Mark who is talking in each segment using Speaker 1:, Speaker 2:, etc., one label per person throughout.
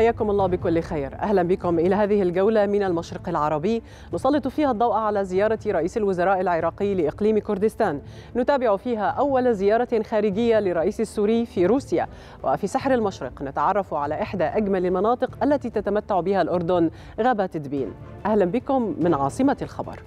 Speaker 1: حياكم الله بكل خير أهلا بكم إلى هذه الجولة من المشرق العربي نسلط فيها الضوء على زيارة رئيس الوزراء العراقي لإقليم كردستان نتابع فيها أول زيارة خارجية لرئيس السوري في روسيا وفي سحر المشرق نتعرف على إحدى أجمل المناطق التي تتمتع بها الأردن غابة تدبين أهلا بكم من عاصمة الخبر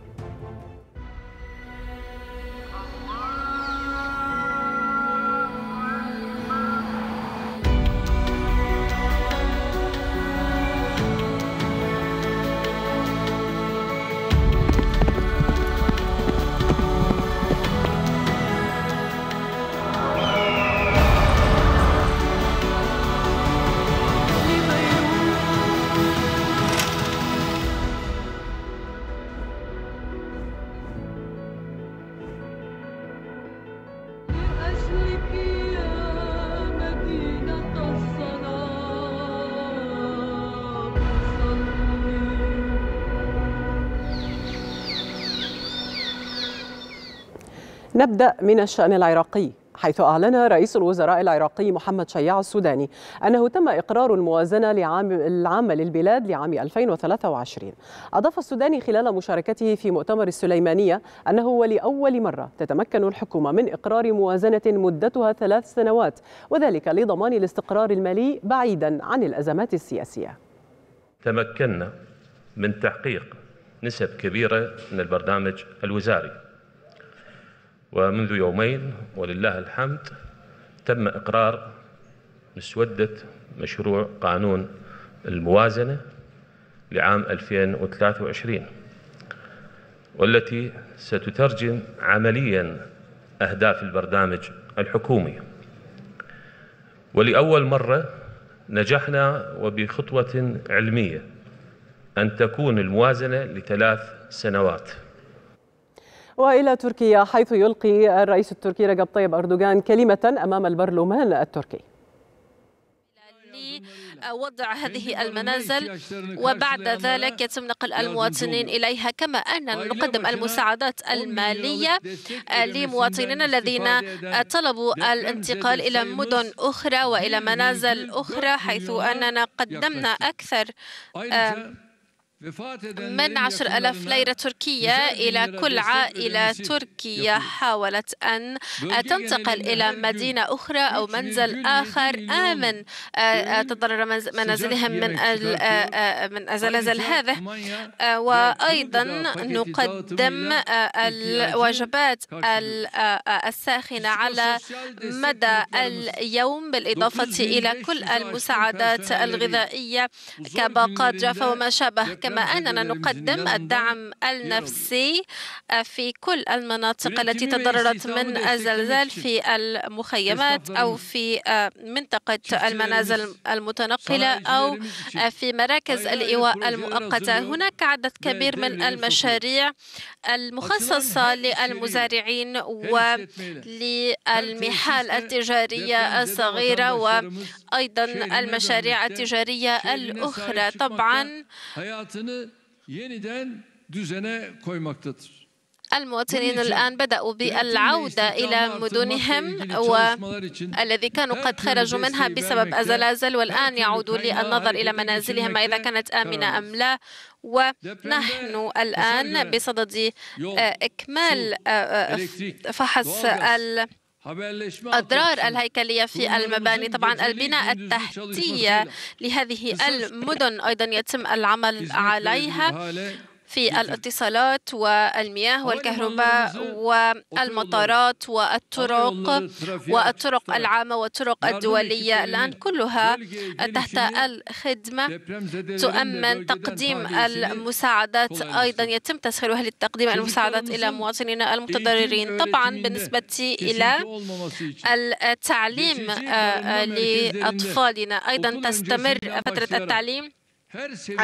Speaker 1: نبدأ من الشأن العراقي حيث أعلن رئيس الوزراء العراقي محمد شياع السوداني أنه تم إقرار الموازنة لعام العامة للبلاد لعام 2023 أضاف السوداني خلال مشاركته في مؤتمر السليمانية أنه ولأول مرة تتمكن الحكومة من إقرار موازنة مدتها ثلاث سنوات وذلك لضمان الاستقرار المالي بعيدا عن الأزمات السياسية
Speaker 2: تمكنا من تحقيق نسب كبيرة من البرنامج الوزاري ومنذ يومين ولله الحمد تم إقرار مسودة مشروع قانون الموازنة لعام 2023 والتي ستترجم عمليا أهداف البرنامج الحكومي ولأول مرة نجحنا وبخطوة علمية أن تكون الموازنة لثلاث سنوات
Speaker 1: والى تركيا حيث يلقي الرئيس التركي رجب طيب اردوغان كلمه امام البرلمان التركي
Speaker 2: وضع هذه المنازل وبعد ذلك يتم نقل المواطنين إليها كما أننا نقدم المساعدات المالية لمواطنينا الذين طلبوا الانتقال إلى مدن أخرى وإلى منازل أخرى حيث أننا قدمنا أكثر من عشر ألف ليرة تركية إلى كل عائلة تركية حاولت أن تنتقل إلى مدينة أخرى أو منزل آخر آمن آه، آه، تضرر منازلهم من آه، من الزلازل هذه وأيضا نقدم الوجبات الساخنة على مدى اليوم بالإضافة إلى كل المساعدات الغذائية كباقات جافة وما شابه كما كما أننا نقدم الدعم النفسي آه، في كل المناطق التي تضررت من الزلزال في المخيمات أو في آه، منطقة المنازل المتنقلة أو آه، في مراكز الإيواء المؤقتة هناك عدد كبير من المشاريع المخصصة للمزارعين وللمحال التجارية الصغيرة وأيضا المشاريع التجارية الأخرى طبعا
Speaker 3: hayatını yeniden düzene koymaktadır.
Speaker 2: المواطنين الآن بدأوا بالعودة إلى مدنهم
Speaker 3: والذي
Speaker 2: كانوا قد خرجوا منها بسبب الزلازل والآن يعودوا للنظر إلى منازلهم إذا كانت آمنة أم لا ونحن الآن بصدد آه، إكمال آه، آه، فحص
Speaker 3: أضرار
Speaker 2: الهيكلية في المباني طبعا البناء التحتية لهذه المدن أيضا يتم العمل عليها في الاتصالات والمياه والكهرباء والمطارات والطرق والطرق العامة والطرق الدولية الآن كلها تحت الخدمة تؤمن تقديم المساعدات أيضا يتم تسهيلها لتقديم المساعدات إلى مواطنينا المتضررين طبعا بالنسبة إلى التعليم آه، لأطفالنا أيضا تستمر فترة التعليم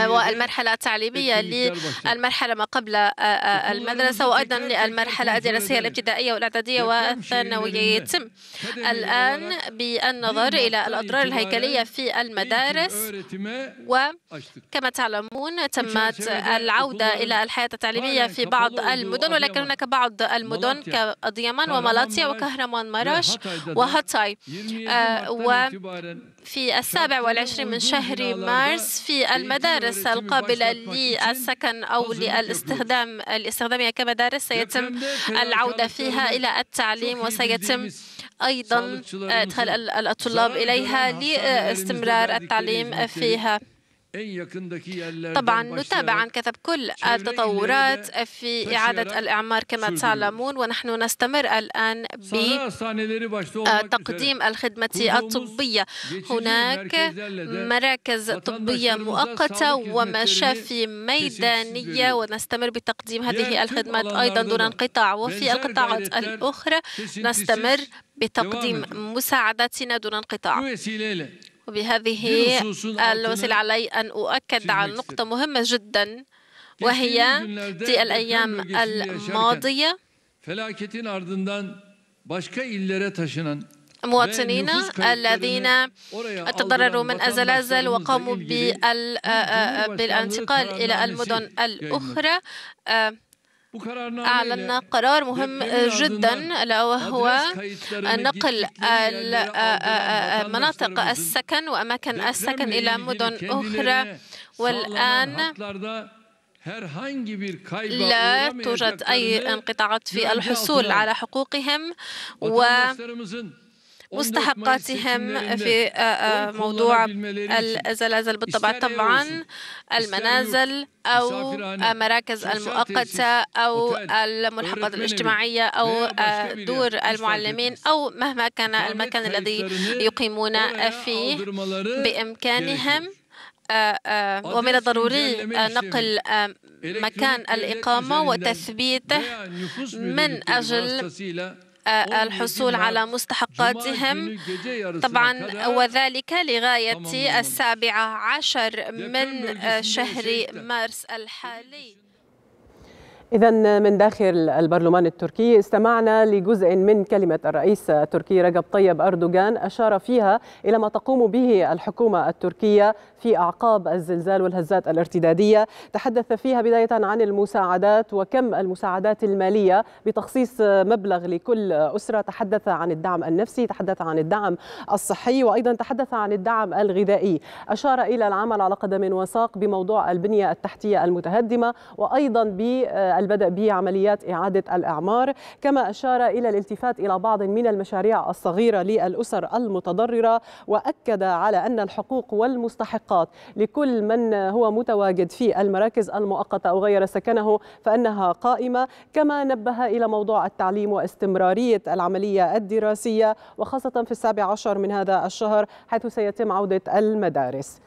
Speaker 2: والمرحلة التعليمية للمرحلة ما قبل آه، آه، المدرسة وأيضا للمرحلة الدراسية الابتدائية والإعدادية والثانوية يتم الآن بالنظر إلى الأضرار الهيكلية في المدارس
Speaker 3: وكما
Speaker 2: تعلمون تمت العودة إلى الحياة التعليمية في بعض المدن ولكن هناك بعض المدن كأضيمان ومالاتيا وكهرمان مراش وهاتاي آه، وفي السابع والعشرين من شهر مارس في المدارس القابلة للسكن أو للاستخدام الاستخدامية كمدارس سيتم العودة فيها إلى التعليم وسيتم أيضا آه، إدخال الطلاب إليها لاستمرار التعليم فيها
Speaker 3: طبعا نتابع عن
Speaker 2: كثب كل التطورات في إعادة الإعمار كما تعلمون ونحن نستمر الآن بتقديم آه، الخدمة الطبية هناك مراكز طبية مؤقتة ومشافي ميدانية ونستمر بتقديم هذه الخدمات أيضا دون انقطاع وفي القطاعات الأخرى نستمر بتقديم مساعداتنا دون انقطاع وبهذه الوسيلة علي أن أؤكد على نقطة مهمة جدا
Speaker 3: وهي في الأيام الماضية مواطنين الذين
Speaker 2: تضرروا من الزلازل وقاموا آه، آه، بالانتقال إلى المدن الأخرى آه، أعلن قرار مهم جدا وهو نقل آه، آه، آه، مناطق السكن وأماكن السكن إلى مدن أخرى والآن
Speaker 3: لا توجد أي انقطاعات في الحصول على
Speaker 2: حقوقهم و
Speaker 3: مستحقاتهم في آه، آه، موضوع
Speaker 2: الزلازل بالطبع طبعا المنازل أو مراكز المؤقتة أو الملحقات الاجتماعية أو آه، دور المعلمين أو مهما كان المكان الذي يقيمون فيه بإمكانهم ومن الضروري نقل مكان الإقامة وتثبيته من أجل آه، الحصول على مستحقاتهم طبعا وذلك لغاية السابعة عشر من آه، شهر مارس الحالي
Speaker 1: إذا من داخل البرلمان التركي استمعنا لجزء من كلمة الرئيس التركي رجب طيب أردوغان أشار فيها إلى ما تقوم به الحكومة التركية في أعقاب الزلزال والهزات الارتدادية تحدث فيها بداية عن المساعدات وكم المساعدات المالية بتخصيص مبلغ لكل أسرة تحدث عن الدعم النفسي تحدث عن الدعم الصحي وأيضا تحدث عن الدعم الغذائي أشار إلى العمل على قدم وساق بموضوع البنية التحتية المتهدمة وأيضا بالبدء بعمليات إعادة الإعمار كما أشار إلى الالتفات إلى بعض من المشاريع الصغيرة للأسر المتضررة وأكد على أن الحقوق والمستحقات النقاط لكل من هو متواجد في المراكز المؤقتة أو غير سكنه فإنها قائمة كما نبه إلى موضوع التعليم واستمرارية العملية الدراسية وخاصة في السابع عشر من هذا الشهر حيث سيتم عودة المدارس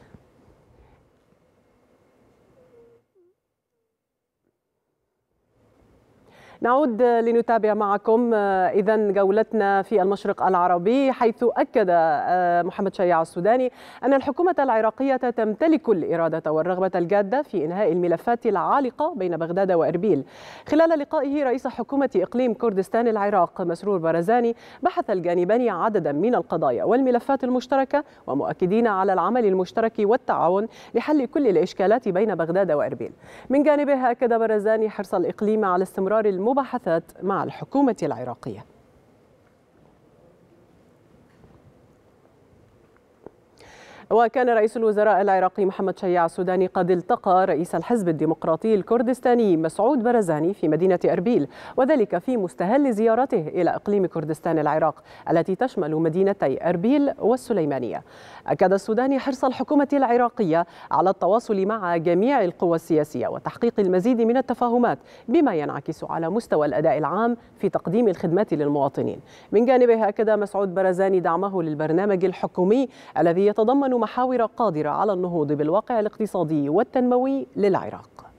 Speaker 1: نعود لنتابع معكم آه، إذا جولتنا في المشرق العربي حيث أكد آه، محمد شيع السوداني أن الحكومة العراقية تمتلك الإرادة والرغبة الجادة في إنهاء الملفات العالقة بين بغداد وإربيل خلال لقائه رئيس حكومة إقليم كردستان العراق مسرور برزاني بحث الجانبان عددا من القضايا والملفات المشتركة ومؤكدين على العمل المشترك والتعاون لحل كل الإشكالات بين بغداد وإربيل من جانبه أكد برزاني حرص الإقليم على استمرار المو المباحثات مع الحكومة العراقية وكان رئيس الوزراء العراقي محمد شيع السوداني قد التقى رئيس الحزب الديمقراطي الكردستاني مسعود برزاني في مدينة أربيل وذلك في مستهل زيارته إلى إقليم كردستان العراق التي تشمل مدينتي أربيل والسليمانية أكد السوداني حرص الحكومة العراقية على التواصل مع جميع القوى السياسية وتحقيق المزيد من التفاهمات بما ينعكس على مستوى الأداء العام في تقديم الخدمات للمواطنين من جانبه أكد مسعود برزاني دعمه للبرنامج الحكومي الذي يتضمن محاور قادرة على النهوض بالواقع الاقتصادي والتنموي للعراق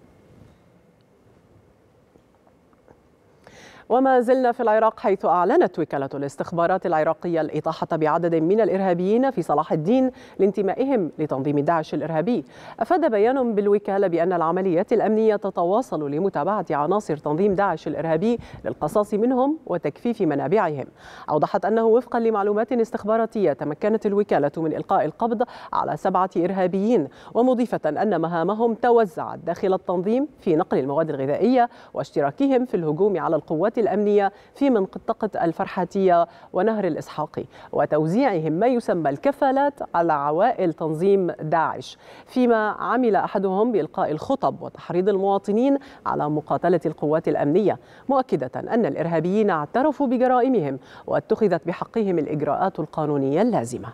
Speaker 1: وما زلنا في العراق حيث أعلنت وكالة الاستخبارات العراقية الإطاحة بعدد من الإرهابيين في صلاح الدين لانتمائهم لتنظيم داعش الإرهابي أفاد بيان بالوكالة بأن العمليات الأمنية تتواصل لمتابعة عناصر تنظيم داعش الإرهابي للقصاص منهم وتكفيف منابعهم أوضحت أنه وفقا لمعلومات استخباراتية تمكنت الوكالة من إلقاء القبض على سبعة إرهابيين ومضيفة أن مهامهم توزعت داخل التنظيم في نقل المواد الغذائية واشتراكهم في الهجوم على القوات الأمنية في منطقة الفرحاتية ونهر الإسحاقي وتوزيعهم ما يسمى الكفالات على عوائل تنظيم داعش فيما عمل أحدهم بإلقاء الخطب وتحريض المواطنين على مقاتلة القوات الأمنية مؤكدة أن الإرهابيين اعترفوا بجرائمهم واتخذت بحقهم الإجراءات القانونية اللازمة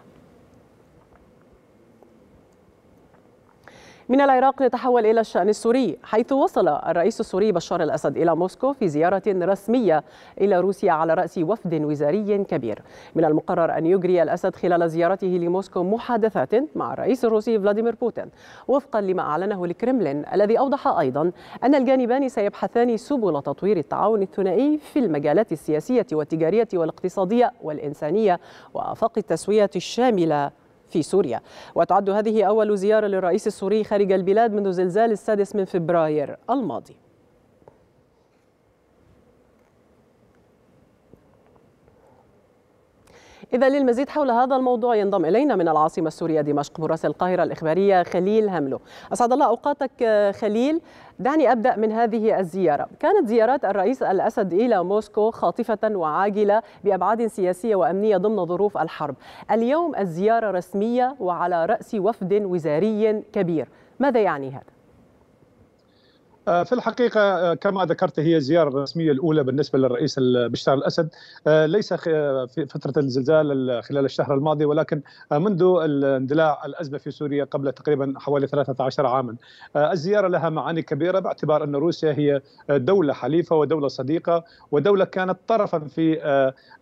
Speaker 1: من العراق نتحول إلى الشأن السوري حيث وصل الرئيس السوري بشار الأسد إلى موسكو في زيارة رسمية إلى روسيا على رأس وفد وزاري كبير من المقرر أن يجري الأسد خلال زيارته لموسكو محادثات مع الرئيس الروسي فلاديمير بوتين وفقا لما أعلنه الكرملين الذي أوضح أيضا أن الجانبان سيبحثان سبل تطوير التعاون الثنائي في المجالات السياسية والتجارية والاقتصادية والإنسانية وآفاق التسوية الشاملة في سوريا وتعد هذه أول زيارة للرئيس السوري خارج البلاد منذ زلزال السادس من فبراير الماضي إذا للمزيد حول هذا الموضوع ينضم إلينا من العاصمة السورية دمشق مراسل القاهرة الإخبارية خليل هملو أسعد الله أوقاتك آه، خليل دعني أبدأ من هذه الزيارة كانت زيارات الرئيس الأسد إلى موسكو خاطفة وعاجلة بأبعاد سياسية وأمنية ضمن ظروف الحرب اليوم الزيارة رسمية وعلى رأس وفد وزاري كبير ماذا يعني هذا؟
Speaker 4: آه، في الحقيقة آه، كما ذكرت هي الزيارة الرسمية الأولى بالنسبة للرئيس بشار الأسد آه، ليس في فترة الزلزال خلال الشهر الماضي ولكن منذ اندلاع الأزمة في سوريا قبل تقريبا حوالي 13 عاما الزيارة لها معاني كبيرة باعتبار أن روسيا هي دولة حليفة ودولة صديقة ودولة كانت طرفا في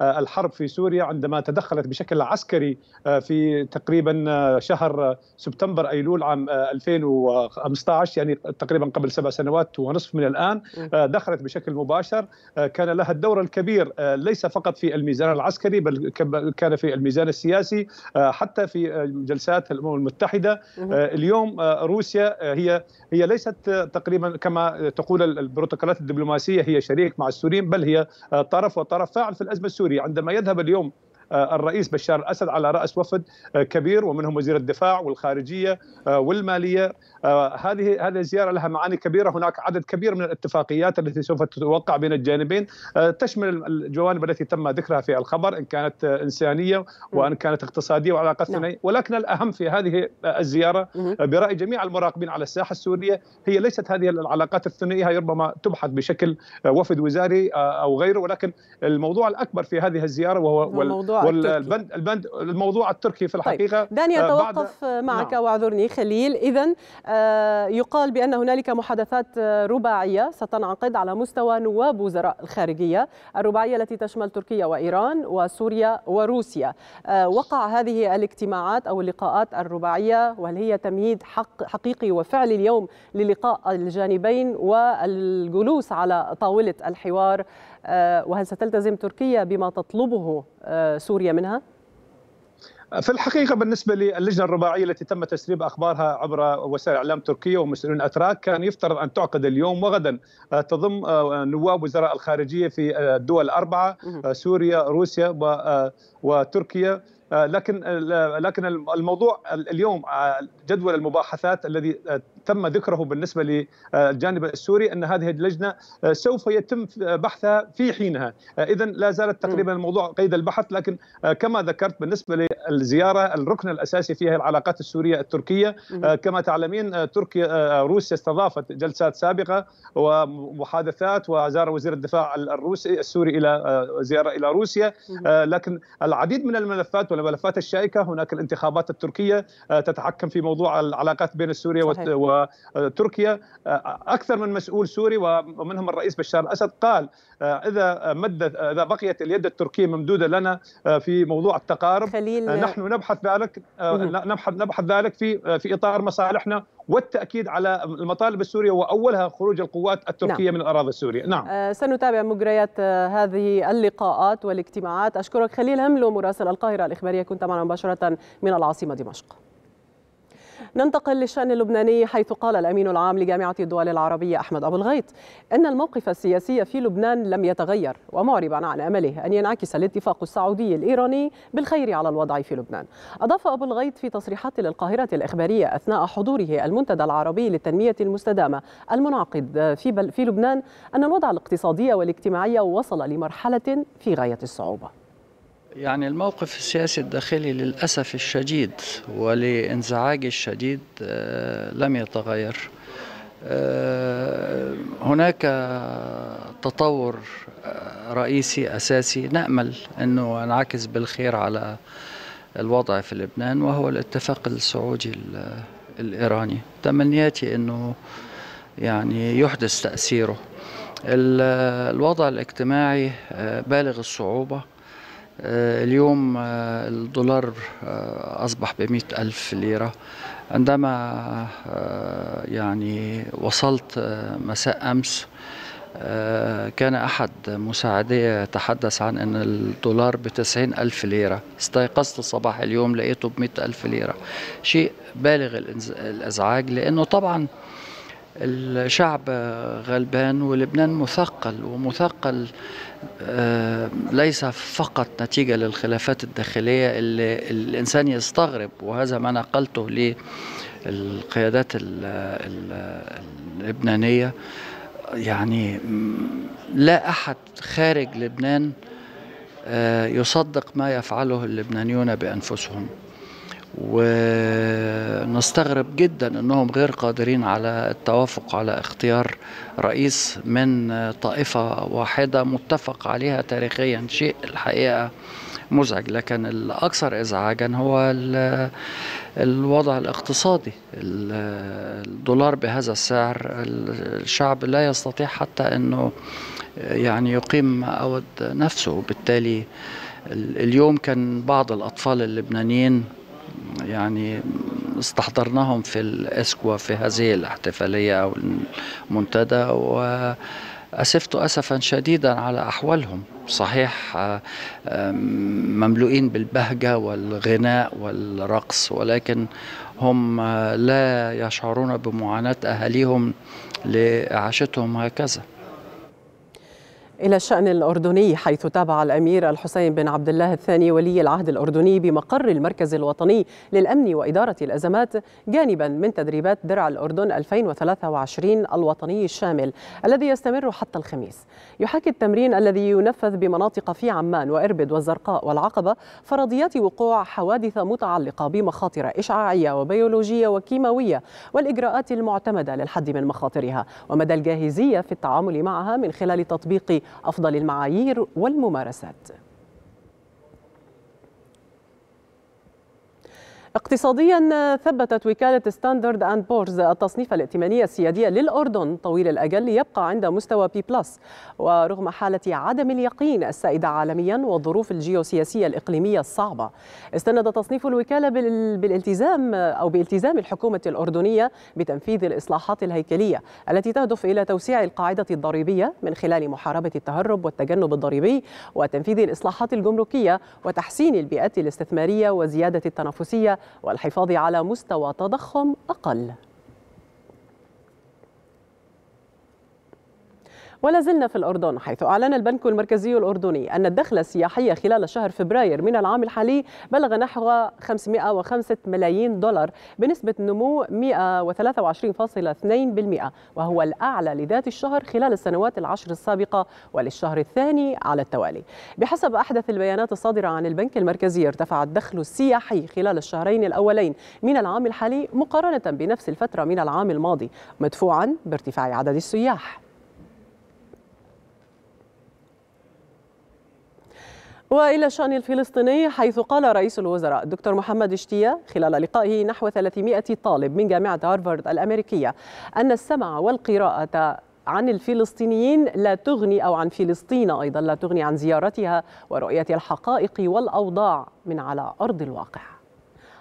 Speaker 4: الحرب في سوريا عندما تدخلت بشكل عسكري في تقريبا شهر سبتمبر أيلول عام 2015 يعني تقريبا قبل سبع سنوات سنوات ونصف من الآن آه، دخلت بشكل مباشر آه، كان لها الدور الكبير آه، ليس فقط في الميزان العسكري بل كان في الميزان السياسي حتى في جلسات الأمم المتحدة اليوم روسيا هي هي ليست تقريبا كما تقول البروتوكولات الدبلوماسية هي شريك مع السوريين بل هي طرف وطرف فاعل في الأزمة السورية عندما يذهب اليوم الرئيس بشار الاسد على راس وفد كبير ومنهم وزير الدفاع والخارجيه والماليه آه، هذه هذه الزياره لها معاني كبيره هناك عدد كبير من الاتفاقيات التي سوف تتوقع بين الجانبين آه، تشمل الجوانب التي تم ذكرها في الخبر ان كانت انسانيه وان كانت اقتصاديه وعلاقات نعم. ثنائيه ولكن الاهم في هذه الزياره آه، براي جميع المراقبين على الساحه السوريه هي ليست هذه العلاقات الثنائيه هي ربما تبحث بشكل وفد وزاري او غيره ولكن الموضوع الاكبر في هذه الزياره وهو الموضوع والبند البند الموضوع التركي في الحقيقه طيب. دعني اتوقف
Speaker 1: معك نعم. واعذرني خليل اذا آه، يقال بأن هنالك محادثات آه، رباعية ستنعقد على مستوى نواب وزراء الخارجية الرباعية التي تشمل تركيا وإيران وسوريا وروسيا آه، وقع هذه الاجتماعات أو اللقاءات الرباعية وهل هي تمهيد حق حقيقي وفعلي اليوم للقاء الجانبين والجلوس على طاولة الحوار وهل ستلتزم تركيا بما تطلبه سوريا منها؟
Speaker 4: في الحقيقه بالنسبه للجنه الرباعيه التي تم تسريب اخبارها عبر وسائل الاعلام التركيه ومسؤولين اتراك كان يفترض ان تعقد اليوم وغدا آه، تضم آه، نواب وزراء الخارجيه في آه، الدول الاربعه سوريا روسيا وتركيا آه، لكن آه، لكن الموضوع اليوم آه، جدول المباحثات الذي تم ذكره بالنسبه للجانب السوري ان هذه اللجنه سوف يتم بحثها في حينها، اذا لا زالت تقريبا الموضوع قيد البحث لكن كما ذكرت بالنسبه للزياره الركن الاساسي فيها العلاقات السوريه التركيه كما تعلمين تركيا روسيا استضافت جلسات سابقه ومحادثات وزار وزير الدفاع الروسي السوري الى زياره الى روسيا لكن العديد من الملفات الملفات الشائكه هناك الانتخابات التركيه آه، تتحكم في موضوع العلاقات بين سوريا وتركيا آه، اكثر من مسؤول سوري ومنهم الرئيس بشار الاسد قال آه، اذا مد اذا بقيت اليد التركيه ممدوده لنا في موضوع التقارب خليل... نحن نبحث ذلك نبحث نبحث ذلك في في اطار مصالحنا والتاكيد على المطالب السوريه واولها خروج القوات التركيه نعم. من الاراضي السوريه نعم
Speaker 1: سنتابع مجريات هذه اللقاءات والاجتماعات اشكرك خليل هملو مراسل القاهره الاخباري أكبر يكون معنا مباشرة من العاصمة دمشق ننتقل للشأن اللبناني حيث قال الأمين العام لجامعة الدول العربية أحمد أبو الغيط أن الموقف السياسي في لبنان لم يتغير ومعربا عن أمله أن ينعكس الاتفاق السعودي الإيراني بالخير على الوضع في لبنان أضاف أبو الغيط في تصريحات للقاهرة الإخبارية أثناء حضوره المنتدى العربي للتنمية المستدامة المنعقد في, بل في لبنان أن الوضع الاقتصادي والاجتماعي وصل لمرحلة في غاية الصعوبة
Speaker 3: يعني الموقف السياسي الداخلي للأسف الشديد ولانزعاجي الشديد آه، لم يتغير آه، هناك تطور رئيسي أساسي نأمل أنه ينعكس بالخير على الوضع في لبنان وهو الاتفاق السعودي الإيراني تمنياتي أنه يعني يحدث تأثيره الوضع الاجتماعي آه، بالغ الصعوبة آه، اليوم آه، الدولار آه، أصبح بمئة ألف ليرة عندما يعني وصلت مساء أمس كان أحد مساعدي تحدث عن أن الدولار بتسعين ألف ليرة استيقظت صباح اليوم لقيته بمئة ألف ليرة شيء بالغ الإزعاج لأنه طبعاً الشعب غلبان ولبنان مثقل ومثقل آه، ليس فقط نتيجة للخلافات الداخلية اللي الإنسان يستغرب وهذا ما نقلته للقيادات اللبنانية يعني لا أحد خارج لبنان آه، يصدق ما يفعله اللبنانيون بأنفسهم ونستغرب جدا انهم غير قادرين على التوافق على اختيار رئيس من طائفه واحده متفق عليها تاريخيا شيء الحقيقه مزعج لكن الاكثر ازعاجا هو الوضع الاقتصادي الدولار بهذا السعر الشعب لا يستطيع حتى انه يعني يقيم اود نفسه بالتالي اليوم كان بعض الاطفال اللبنانيين يعني استحضرناهم في الاسكوا في هذه الاحتفاليه او المنتدى و أسفت أسفا شديدا على أحوالهم صحيح مملوئين بالبهجة والغناء والرقص ولكن هم لا يشعرون بمعاناة أهاليهم لإعاشتهم هكذا
Speaker 1: إلى الشأن الأردني حيث تابع الأمير الحسين بن عبد الله الثاني ولي العهد الأردني بمقر المركز الوطني للأمن وإدارة الأزمات جانبا من تدريبات درع الأردن 2023 الوطني الشامل الذي يستمر حتى الخميس يحاكي التمرين الذي ينفذ بمناطق في عمان وإربد والزرقاء والعقبة فرضيات وقوع حوادث متعلقة بمخاطر إشعاعية وبيولوجية وكيماوية والإجراءات المعتمدة للحد من مخاطرها ومدى الجاهزية في التعامل معها من خلال تطبيق أفضل المعايير والممارسات اقتصاديا ثبتت وكالة ستاندرد أند بورز التصنيف الائتماني السيادي للأردن طويل الأجل يبقى عند مستوى بي بلس ورغم حالة عدم اليقين السائدة عالميا والظروف الجيوسياسية الإقليمية الصعبة استند تصنيف الوكالة بالالتزام أو بالتزام الحكومة الأردنية بتنفيذ الإصلاحات الهيكلية التي تهدف إلى توسيع القاعدة الضريبية من خلال محاربة التهرب والتجنب الضريبي وتنفيذ الإصلاحات الجمركية وتحسين البيئات الاستثمارية وزيادة التنافسية والحفاظ على مستوى تضخم أقل ولا زلنا في الأردن حيث أعلن البنك المركزي الأردني أن الدخل السياحي خلال شهر فبراير من العام الحالي بلغ نحو 505 ملايين دولار بنسبة نمو 123.2% وهو الأعلى لذات الشهر خلال السنوات العشر السابقة وللشهر الثاني على التوالي بحسب أحدث البيانات الصادرة عن البنك المركزي ارتفع الدخل السياحي خلال الشهرين الأولين من العام الحالي مقارنة بنفس الفترة من العام الماضي مدفوعا بارتفاع عدد السياح وإلى الشأن الفلسطيني حيث قال رئيس الوزراء الدكتور محمد اشتيا خلال لقائه نحو 300 طالب من جامعة هارفارد الأمريكية أن السمع والقراءة عن الفلسطينيين لا تغني أو عن فلسطين أيضا لا تغني عن زيارتها ورؤية الحقائق والأوضاع من على أرض الواقع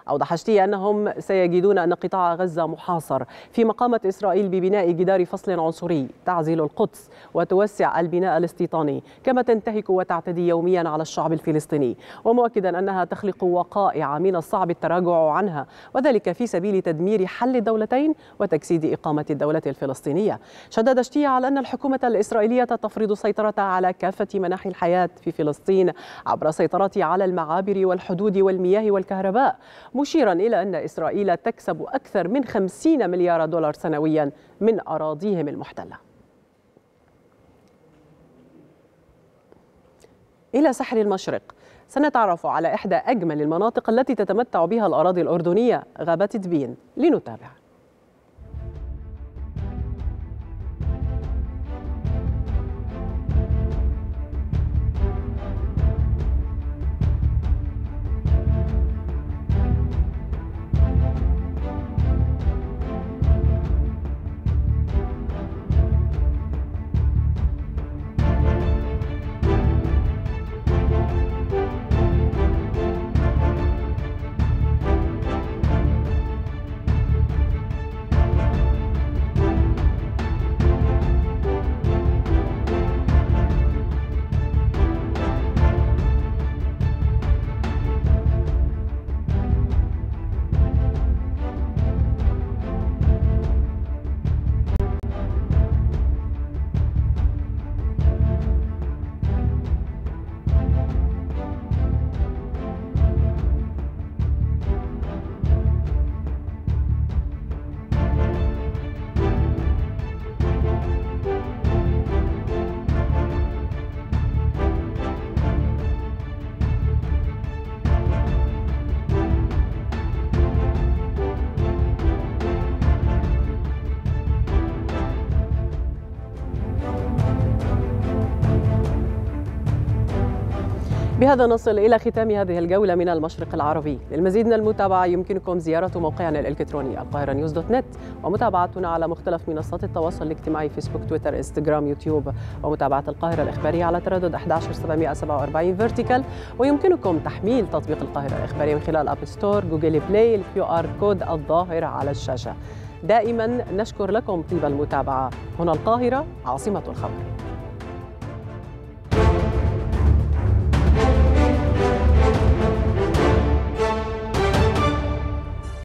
Speaker 1: أوضح شتي أنهم سيجدون أن قطاع غزة محاصر فيما قامت إسرائيل ببناء جدار فصل عنصري تعزل القدس وتوسع البناء الاستيطاني كما تنتهك وتعتدي يوميا على الشعب الفلسطيني ومؤكدا أنها تخلق وقائع من الصعب التراجع عنها وذلك في سبيل تدمير حل الدولتين وتجسيد إقامة الدولة الفلسطينية شدد شتي على أن الحكومة الإسرائيلية تفرض سيطرتها على كافة مناحي الحياة في فلسطين عبر سيطرتها على المعابر والحدود والمياه والكهرباء مشيرا إلى أن إسرائيل تكسب أكثر من 50 مليار دولار سنويا من أراضيهم المحتلة إلى سحر المشرق سنتعرف على إحدى أجمل المناطق التي تتمتع بها الأراضي الأردنية غابة دبين لنتابع بهذا نصل إلى ختام هذه الجولة من المشرق العربي للمزيد من المتابعة يمكنكم زيارة موقعنا الإلكتروني القاهرة نيوز دوت نت ومتابعتنا على مختلف منصات التواصل الاجتماعي فيسبوك تويتر إنستغرام يوتيوب ومتابعة القاهرة الإخبارية على تردد 11747 فيرتيكال ويمكنكم تحميل تطبيق القاهرة الإخبارية من خلال أب ستور جوجل بلاي الكيو آر كود الظاهر على الشاشة دائما نشكر لكم طيب المتابعة هنا القاهرة عاصمة الخبر